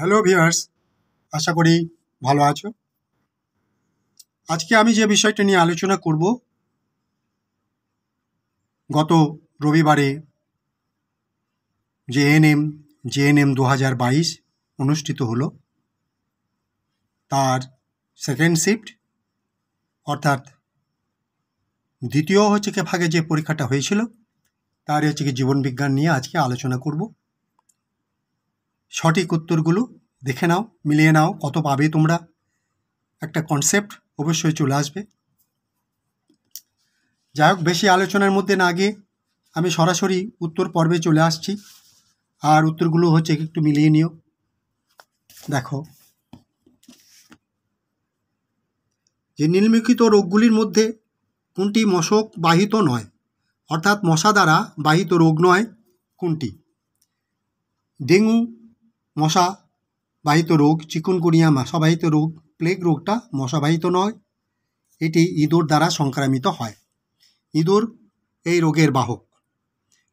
hello viewers আশা করি ভালো আছো আজকে আমি যে বিষয়টা নিয়ে আলোচনা করব গত রবিবারে N M J N M দু হাজার বাইশ অনুষ্ঠিত হলো তার সেকেন্ড শিফট অর্থাৎ দ্বিতীয় হচ্ছে কি ভাগে যে পরীক্ষাটা হয়েছিল তার হচ্ছে কি জীবনবিজ্ঞান নিয়ে আজকে আলোচনা করব সঠিক উত্তরগুলো দেখে নাও মিলিয়ে নাও কত পাবে তোমরা একটা কনসেপ্ট অবশ্যই চলে আসবে যাই হোক বেশি আলোচনার মধ্যে না গিয়ে আমি সরাসরি উত্তর পর্বে চলে আসছি আর উত্তরগুলো হচ্ছে একটু মিলিয়ে নিও দেখো যে নির্মিখিত রোগগুলির মধ্যে কোনটি মশক বাহিত নয় অর্থাৎ মশা দ্বারা বাহিত রোগ নয় কোনটি ডেঙ্গু মশা বাহিত রোগ চিকুনগুনিয়া মশাবাহিত রোগ প্লেগ রোগটা মশাবাহিত নয় এটি ইঁদুর দ্বারা সংক্রামিত হয় ইঁদুর এই রোগের বাহক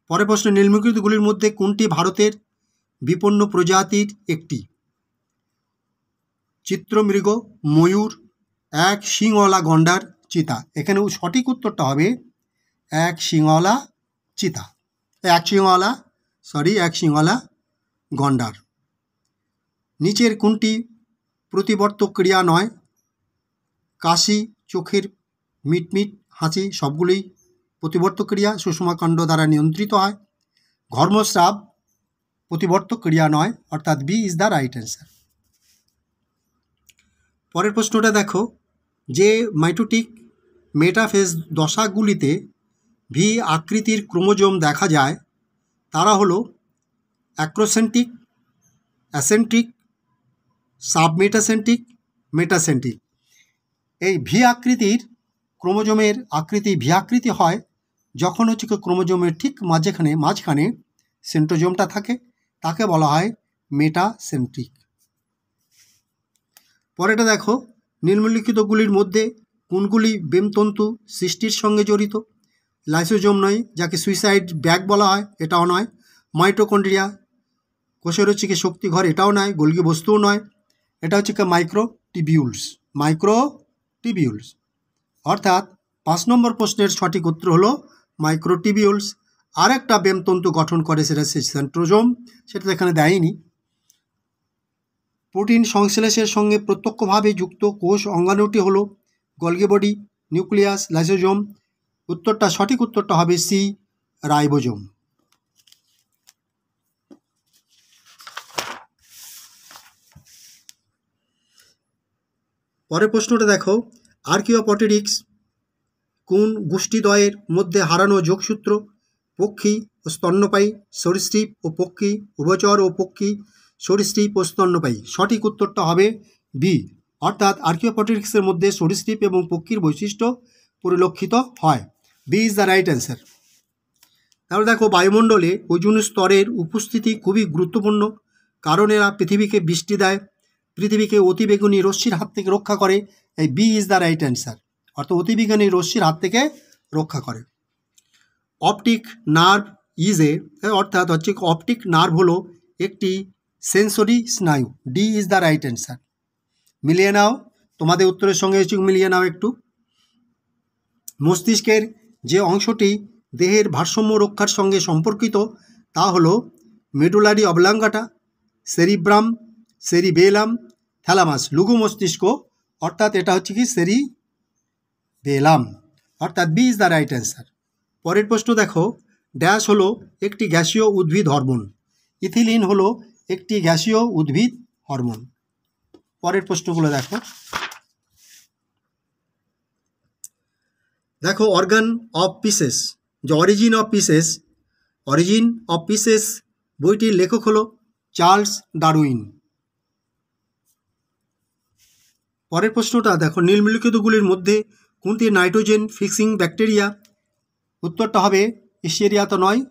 পরে প্রশ্ন নির্মিকৃতগুলির মধ্যে কোনটি ভারতের বিপন্ন প্রজাতির একটি চিত্রমৃগ ময়ূর এক শিংওয়ালা গন্ডার চিতা এখানেও সঠিক উত্তরটা হবে এক শিংওয়ালা চিতা এক শিংওয়ালা সরি এক শিংওয়ালা গন্ডার নিচের কোনটি প্রতিবর্ত ক্রিয়া নয় কাশি চোখের মিটমিট হাসি সবগুলি প্রতিবর্ত ক্রিয়া সুষমাকাণ্ড দ্বারা নিয়ন্ত্রিত হয় ঘর্মস্রাব প্রতিবর্ত ক্রিয়া নয় অর্থাৎ B is the right answer পরের প্রশ্নটা দেখো যে মাইটোটিক মেটাফেজ দশাগুলিতে ভি আকৃতির ক্রোমোজোম দেখা যায় তারা হলো অ্যাক্রোসেন্টিক অ্যাসেন্ট্রিক সাবমেটাসেন্টিক মেটাসেন্টিক এই ভি আকৃতির ক্রোমোজোমের আকৃতি ভি আকৃতি হয় যখন হচ্ছে কি ক্রোমোজোমের ঠিক মাঝখানে মাঝখানে সেন্ট্রোজোমটা থাকে তাকে বলা হয় মেটাসেন্ট্রিক পরেটা দেখো নিম্নলিখিতগুলির মধ্যে কোনগুলি বেমতন্তু সৃষ্টির সঙ্গে জড়িত লাইসোজোম নয় যাকে সুইসাইড ব্যাগ বলা হয় এটাও নয় মাইটোকন্ড্রিয়া কোষের হচ্ছে শক্তি ঘর এটাও নয় গোলগি বস্তুও নয় এটা হচ্ছে মাইক্রো টিবিউলস মাইক্রো টিবিউলস অর্থাৎ পাঁচ নম্বর প্রশ্নের সঠিক উত্তর হলো মাইক্রো টিবিউলস আর একটা ব্যামতন্তু গঠন করে সেটা সেন্ট্রোজোম সেটা এখানে দেয়নি প্রোটিন সংশ্লেষের সঙ্গে প্রত্যক্ষভাবে যুক্ত কোষ অঙ্গাণুটি হলো গলগিবডি বডি নিউক্লিয়াস লাইসোজোম উত্তরটা সঠিক উত্তরটা হবে সি রাইবোজোম পরের প্রশ্নটা দেখো আর্কিওপটেরিক্স কোন গোষ্ঠীদ্বয়ের মধ্যে হারানো যোগসূত্র পক্ষী ও স্তন্যপায়ী সরীসৃপ ও পক্ষী উভচর ও পক্ষী সরীসৃপ ও স্তন্যপায়ী সঠিক উত্তরটা হবে বি অর্থাৎ আর্কিওপটেরিক্সের মধ্যে সরীসৃপ এবং পক্ষীর বৈশিষ্ট্য পরিলক্ষিত হয় B is the right answer তাহলে দেখো বায়ুমণ্ডলে ওজন স্তরের উপস্থিতি খুবই গুরুত্বপূর্ণ কারণ এরা পৃথিবীকে বৃষ্টি দেয় পৃথিবীকে অতিবেগুনি রশ্মির হাত থেকে রক্ষা করে এই B is the right answer অর্থাৎ অতিবেগুনি রশ্মির হাত থেকে রক্ষা করে অপটিক নার্ভ ইজ এ অর্থাৎ হচ্ছে অপটিক নার্ভ হলো একটি সেন্সরি স্নায়ু D is the right answer মিলিয়ে নাও তোমাদের উত্তরের সঙ্গে মিলিয়ে নাও একটু মস্তিষ্কের যে অংশটি দেহের ভারসাম্য রক্ষার সঙ্গে সম্পর্কিত তা হলো medulla oblongata cerebrum cerebellum thalamus লুগু মস্তিষ্ক অর্থাৎ এটা হচ্ছে কি সেরি বেলাম অর্থাৎ B is the right answer পরের প্রশ্ন দেখো ড্যাশ হলো একটি গ্যাসীয় উদ্ভিদ হরমোন ইথিলিন হলো একটি গ্যাসীয় উদ্ভিদ হরমোন পরের প্রশ্নগুলো দেখো দেখো অর্গান অফ পিসেস যে origin of species origin of species বইটির লেখক হলো চার্লস ডারউইন পরের প্রশ্নটা দেখো নিম্নলিখিতগুলির মধ্যে কোনটি নাইট্রোজেন ফিক্সিং ব্যাকটেরিয়া উত্তরটা হবে এশিয়েরিয়া তো নয়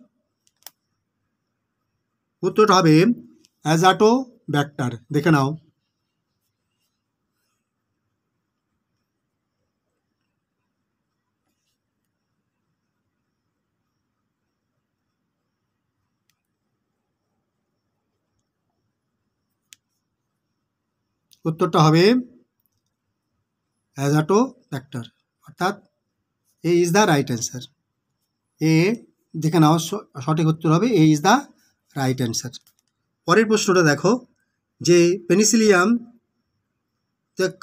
উত্তরটা হবে অ্যাজাটো ব্যাক্টার দেখে নাও উত্তরটা হবে অ্যাজাটো ফ্যাক্টর অর্থাৎ A is the right answer A দেখে নাও সঠিক উত্তর হবে A is the right answer পরের প্রশ্নটা দেখো যে পেনিসিলিয়াম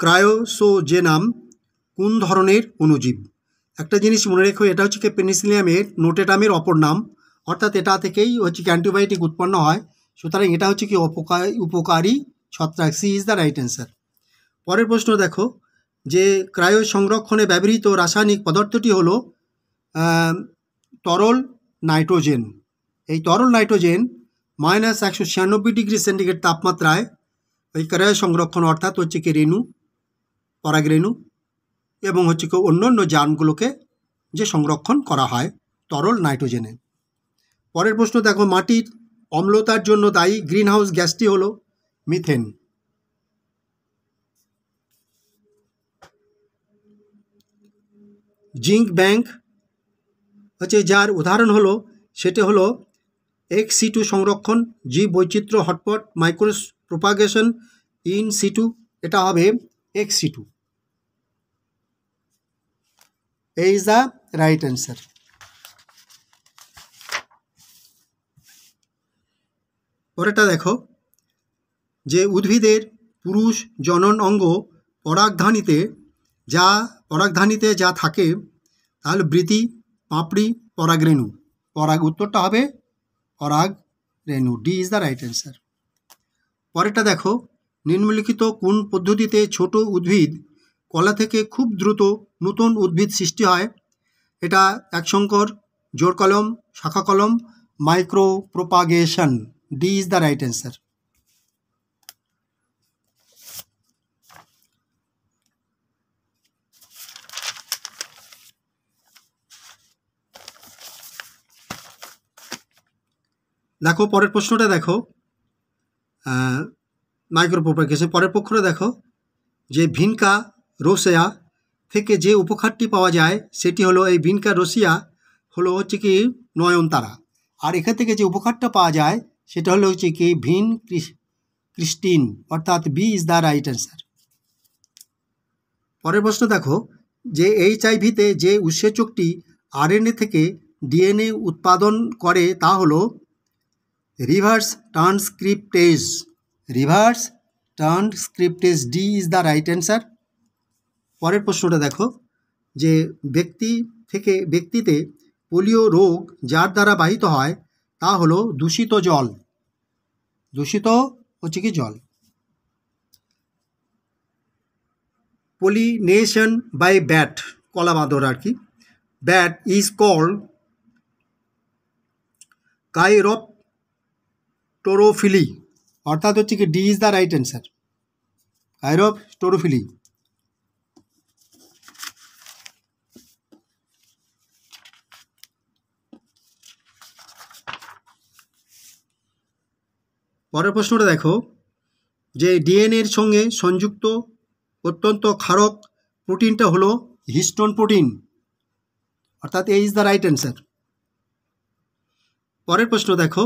ক্রায়োসোজেনাম কোন ধরনের অনুজীব একটা জিনিস মনে রেখো এটা হচ্ছে কি পেনিসিলিয়ামের নোটেটামের অপর নাম অর্থাৎ এটা থেকেই হচ্ছে কি অ্যান্টিবায়োটিক উৎপন্ন হয় সুতরাং এটা হচ্ছে কি অপকার উপকারী ছত্রাক C is the right answer পরের প্রশ্ন দেখো যে ক্রায় সংরক্ষণে ব্যবহৃত রাসায়নিক পদার্থটি হল তরল নাইট্রোজেন এই তরল নাইট্রোজেন মাইনাস একশো ছিয়ানব্বই ডিগ্রি সেন্টিগ্রেড তাপমাত্রায় ওই ক্রায় সংরক্ষণ অর্থাৎ হচ্ছে কি রেণু রেণু এবং হচ্ছে কি অন্য যানগুলোকে যে সংরক্ষণ করা হয় তরল নাইট্রোজেনে পরের প্রশ্ন দেখো মাটির অম্লতার জন্য দায়ী গ্রিন হাউস গ্যাসটি হলো মিথেন জিঙ্ক ব্যাংক হচ্ছে যার উদাহরণ হলো সেটি হলো এক্স সিটু সংরক্ষণ জীব বৈচিত্র্য hotspot micropropagation in situ এটা হবে ex situ A is the right answer পরেটা দেখো যে উদ্ভিদের পুরুষ জনন অঙ্গ পরাগধানীতে যা পরাগধানীতে যা থাকে তাহলে বৃতি পাপড়ি পরাগরেণু পরাগ উত্তরটা হবে পরাগ রেণু D is the right answer পরেরটা দেখো নিম্নলিখিত কোন পদ্ধতিতে ছোট উদ্ভিদ কলা থেকে খুব দ্রুত নতুন উদ্ভিদ সৃষ্টি হয় এটা একশঙ্কর জোর কলম শাখা কলম micropropagation D is the right answer দেখো পরের প্রশ্নটা দেখো মাইক্রোপ্রোপাগেশন পরের পক্ষটা দেখো যে ভিনকা রোসিয়া থেকে যে উপকারটি পাওয়া যায় সেটি হলো এই ভিনকা রোসিয়া হলো হচ্ছে কি নয়নতারা আর এখান থেকে যে উপকারটা পাওয়া যায় সেটা হলো হচ্ছে কি ভিন ক্রিস্টিন অর্থাৎ B is the right answer পরের প্রশ্ন দেখো যে এইচ যে উৎসেচকটি আরএনএ থেকে ডিএনএ উৎপাদন করে তা হলো reverse transcriptase reverse transcriptase D is the right answer পরের প্রশ্নটা দেখো যে ব্যক্তি থেকে ব্যক্তিতে পোলিও রোগ যার দ্বারা বাহিত হয় তা হলো দূষিত জল দূষিত হচ্ছে কি জল পলিনেশন বাই ব্যাট কলা বাঁদর আর কি bat is called chiropterophily অর্থাৎ হচ্ছে কি D is the right answer chiropterophily পরের প্রশ্নটা দেখো যে ডিএনএর সঙ্গে সংযুক্ত অত্যন্ত ক্ষারক প্রোটিনটা হলো হিস্টোন প্রোটিন অর্থাৎ A is the right answer পরের প্রশ্ন দেখো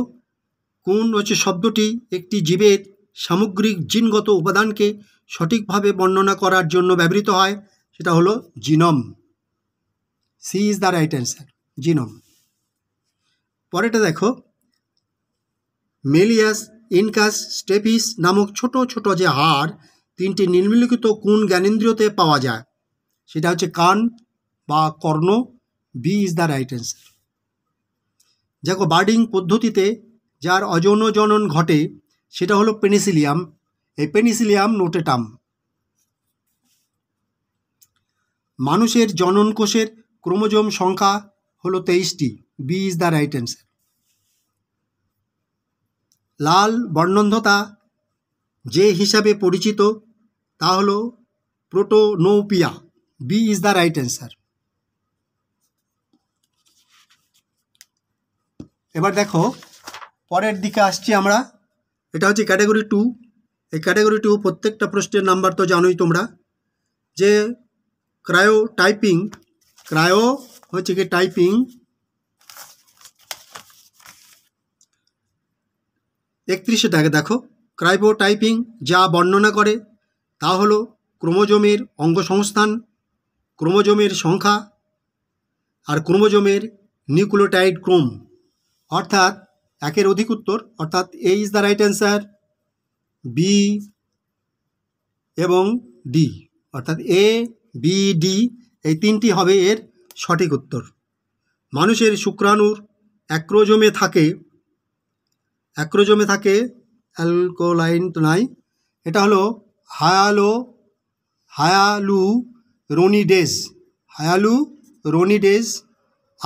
কোন রয়েছে শব্দটি একটি জীবের সামগ্রিক জিনগত উপাদানকে সঠিকভাবে বর্ণনা করার জন্য ব্যবহৃত হয় সেটা হলো genome C is the right answer genome পরেটা দেখো মেলিয়াস ইনকাস স্টেপিস নামক ছোট ছোট যে হাড় তিনটি নির্মিলিখিত কোন জ্ঞানেন্দ্রিয়তে পাওয়া যায় সেটা হচ্ছে কান বা কর্ণ B is the right answer দেখো বার্ডিং পদ্ধতিতে যার অযৌন জনন ঘটে সেটা হলো পেনিসিলিয়াম এই পেনিসিলিয়াম নোটেটাম মানুষের জনন কোষের ক্রোমোজোম সংখ্যা হলো তেইশটি B is the right answer লাল বর্ণন্ধতা যে হিসাবে পরিচিত তা হল protanopia B is the right answer এবার দেখো পরের দিকে আসছি আমরা এটা হচ্ছে ক্যাটাগরি টু এই ক্যাটাগরি টু প্রত্যেকটা প্রশ্নের নাম্বার তো জানোই তোমরা যে ক্রায়ো টাইপিং ক্রায়ো হচ্ছে কি টাইপিং একত্রিশে টাকা দেখো ক্রাইবো টাইপিং যা বর্ণনা করে তা হলো ক্রোমোজমের অঙ্গসংস্থান ক্রোমোজমের সংখ্যা আর ক্রোমোজমের নিউক্লোটাইড ক্রোম অর্থাৎ একের অধিক উত্তর অর্থাৎ A is the right answer B এবং ডি অর্থাৎ এ বি ডি এই তিনটি হবে এর সঠিক উত্তর মানুষের শুক্রাণুর অ্যাক্রোজমে থাকে অ্যাক্রোজমে থাকে অ্যালকোলাইন তো নাই এটা হলো হায়ালো হায়ালু রোনিডেজ হায়ালু রোনিডেজ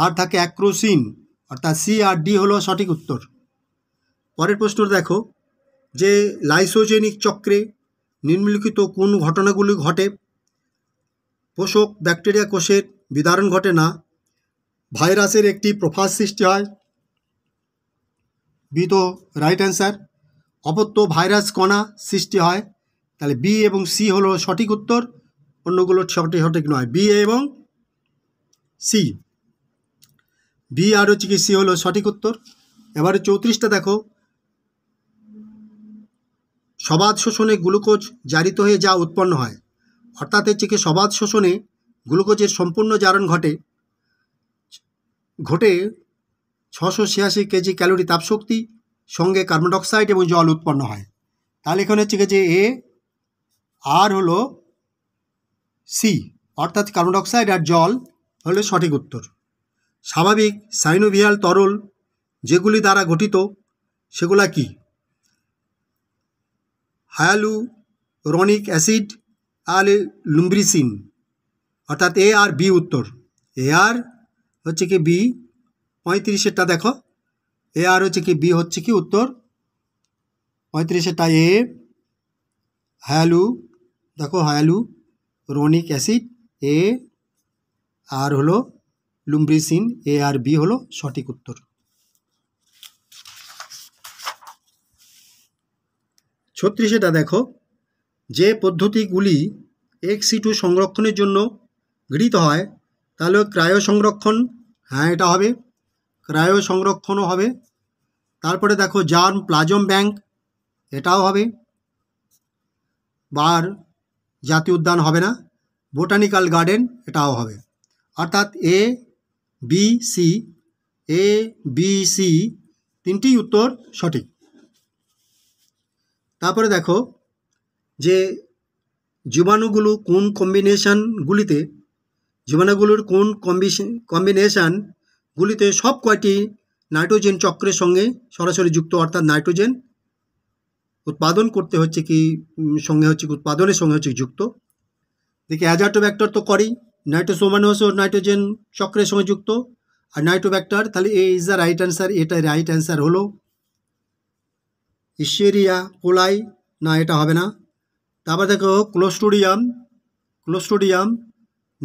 আর থাকে অ্যাক্রোসিন অর্থাৎ সি আর ডি হলো সঠিক উত্তর পরের প্রশ্ন দেখো যে লাইসোজেনিক চক্রে নিম্নলিখিত কোন ঘটনাগুলি ঘটে পোষক ব্যাকটেরিয়া কোষের বিদারণ ঘটে না ভাইরাসের একটি প্রফাস সৃষ্টি হয় বি তো রাইট অ্যান্সার অপত্য ভাইরাস কণা সৃষ্টি হয় তাহলে বি এবং সি হলো সঠিক উত্তর অন্যগুলো সঠিক সঠিক নয় বি এবং সি বি আর হচ্ছে কি সি হলো সঠিক উত্তর এবারে চৌত্রিশটা দেখো সবাদ শোষণে গ্লুকোজ জারিত হয়ে যা উৎপন্ন হয় অর্থাৎ হচ্ছে কি সবাদ শোষণে গ্লুকোজের সম্পূর্ণ জারণ ঘটে ঘটে ছশো ছিয়াশি কেজি ক্যালোরি তাপশক্তি সঙ্গে কার্বন ডাইঅক্সাইড এবং জল উৎপন্ন হয় তাহলে এখানে হচ্ছে যে এ আর হলো সি অর্থাৎ কার্বন ডাইঅক্সাইড আর জল হলো সঠিক উত্তর স্বাভাবিক সাইনোভিয়াল তরল যেগুলি দ্বারা গঠিত সেগুলা কি হায়ালু রনিক অ্যাসিড আর লুম্ব্রিসিন অর্থাৎ এ আর বি উত্তর এ আর হচ্ছে কি বি পঁয়ত্রিশেরটা দেখো এ আর হচ্ছে কি বি হচ্ছে কি উত্তর পঁয়ত্রিশেরটা এ হায়ালু দেখো হায়ালু রনিক অ্যাসিড এ আর হলো লুম্ব্রিসিন এ আর বি হলো সঠিক উত্তর ছত্রিশেটা দেখো যে পদ্ধতিগুলি এক সিটু সংরক্ষণের জন্য গৃহীত হয় তাহলে ক্রায় সংরক্ষণ হ্যাঁ এটা হবে ক্রায় সংরক্ষণও হবে তারপরে দেখো জার্ম প্লাজম ব্যাংক এটাও হবে বার জাতীয় উদ্যান হবে না বোটানিক্যাল গার্ডেন এটাও হবে অর্থাৎ A B C A B C তিনটি উত্তর সঠিক তারপরে দেখো যে জীবাণুগুলো কোন কম্বিনেশানগুলিতে জীবাণুগুলোর কোন কম্বিনেশানগুলিতে সব কয়টি নাইট্রোজেন চক্রের সঙ্গে সরাসরি যুক্ত অর্থাৎ নাইট্রোজেন উৎপাদন করতে হচ্ছে কি সঙ্গে হচ্ছে উৎপাদনের সঙ্গে হচ্ছে যুক্ত দেখি ব্যাক্টর তো করেই নাইট্রোসোমানোস ও নাইট্রোজেন চক্রের সঙ্গে যুক্ত আর নাইট্রোব্যাক্টার তাহলে A is the right answer এটা রাইট অ্যান্সার হলো ইসেরিয়া কোলাই না এটা হবে না তারপর দেখো ক্লোস্টোডিয়াম ক্লোস্টোডিয়াম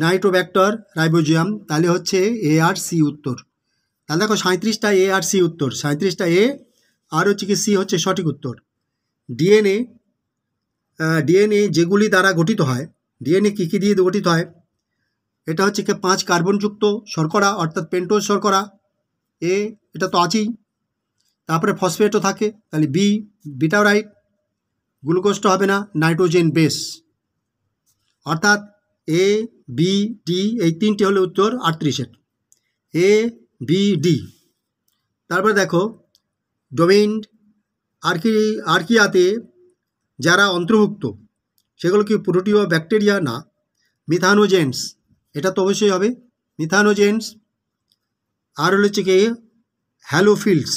নাইট্রোব্যাক্টর রাইবোজিয়াম তাহলে হচ্ছে এ আর সি উত্তর তাহলে দেখো সাঁত্রিশটা এ আর সি উত্তর সাঁত্রিশটা এ আর হচ্ছে কি সি হচ্ছে সঠিক উত্তর ডিএনএ ডিএনএ যেগুলি দ্বারা গঠিত হয় ডিএনএ কী কী দিয়ে গঠিত হয় এটা হচ্ছে কি পাঁচ কার্বনযুক্ত শর্করা অর্থাৎ পেন্টোজ শর্করা এ এটা তো আছেই তারপরে ফসফেটও থাকে তাহলে বি বিটাওরাইট গ্লুকোজটা হবে না নাইট্রোজেন বেস অর্থাৎ এ বি ডি এই তিনটি হলো উত্তর আটত্রিশের এ বি ডি তারপরে দেখো ডোমেইন আর্কি আর্কিয়াতে যারা অন্তর্ভুক্ত সেগুলো কি প্রোটিও ব্যাকটেরিয়া না মিথানোজেন্স এটা তো অবশ্যই হবে মিথানোজেন্স আর হলো হচ্ছে কি হ্যালোফিল্ডস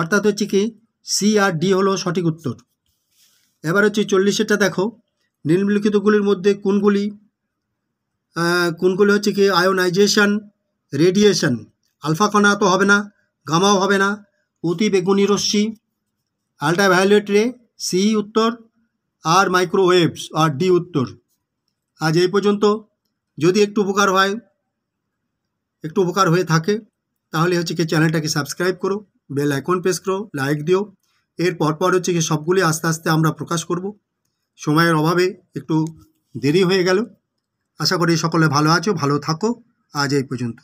অর্থাৎ হচ্ছে কি সি আর ডি হলো সঠিক উত্তর এবার হচ্ছে চল্লিশেরটা দেখো নিম্নলিখিতগুলির মধ্যে কোনগুলি কোনগুলি হচ্ছে কি আয়োনাইজেশন রেডিয়েশন আলফা কণা তো হবে না গামাও হবে না অতি বেগুনি রশ্মি আলট্রাভায়োলেট রে সি উত্তর আর মাইক্রোওয়েভস আর ডি উত্তর আজ এই পর্যন্ত যদি একটু উপকার হয় একটু উপকার হয়ে থাকে তাহলে হচ্ছে কি চ্যানেলটাকে সাবস্ক্রাইব করো বেল আইকন প্রেস করো লাইক দিও এর পরপর হচ্ছে কি সবগুলি আস্তে আস্তে আমরা প্রকাশ করব সময়ের অভাবে একটু দেরি হয়ে গেল আশা করি সকলে ভালো আছো ভালো থাকো আজ এই পর্যন্ত